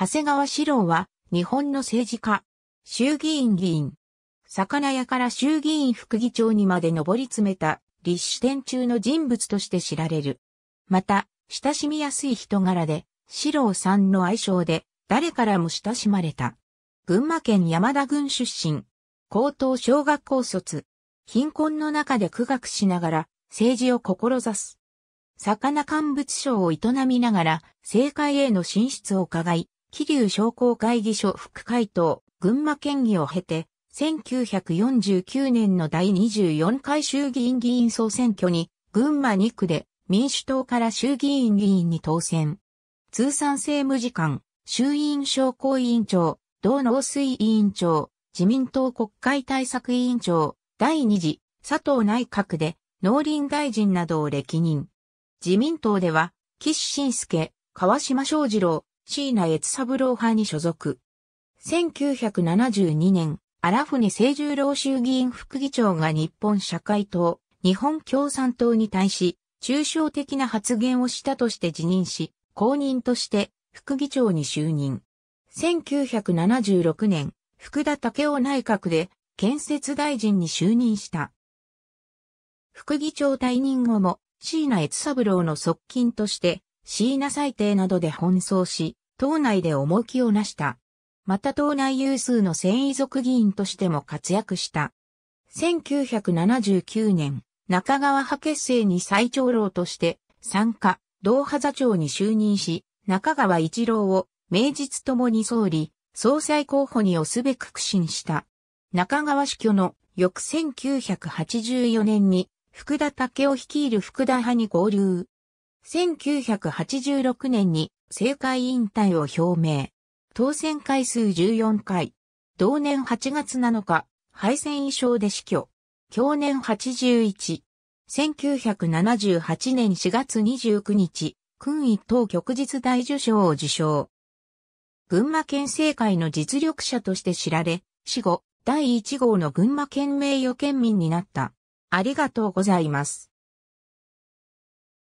長谷川四郎は、日本の政治家、衆議院議員、魚屋から衆議院副議長にまで上り詰めた立志店中の人物として知られる。また、親しみやすい人柄で、史郎さんの愛称で、誰からも親しまれた。群馬県山田郡出身、高等小学校卒、貧困の中で苦学しながら、政治を志す。魚乾物商を営みながら、政界への進出を伺い、桐生商工会議所副会頭、群馬県議を経て、1949年の第24回衆議院議員総選挙に、群馬2区で民主党から衆議院議員に当選。通産政務次官、衆院商工委員長、道農水委員長、自民党国会対策委員長、第2次、佐藤内閣で農林大臣などを歴任。自民党では、岸信介、川島昌二郎、椎名悦三郎派に所属。1972年、荒船清十郎衆議院副議長が日本社会党、日本共産党に対し、抽象的な発言をしたとして辞任し、公認として副議長に就任。1976年、福田武雄内閣で建設大臣に就任した。副議長退任後も、椎名悦三郎の側近として、椎名裁定などで奔走し、党内で重きをなした。また党内有数の繊維族議員としても活躍した。1979年、中川派結成に最長老として参加、同派座長に就任し、中川一郎を名実ともに総理、総裁候補に推すべく苦心した。中川死去の翌1984年に福田武雄率いる福田派に合流。1986年に政界引退を表明。当選回数14回。同年8月7日、敗戦衣装で死去。去年81。1978年4月29日、君位等局実大受賞を受賞。群馬県政界の実力者として知られ、死後、第1号の群馬県名誉県民になった。ありがとうございます。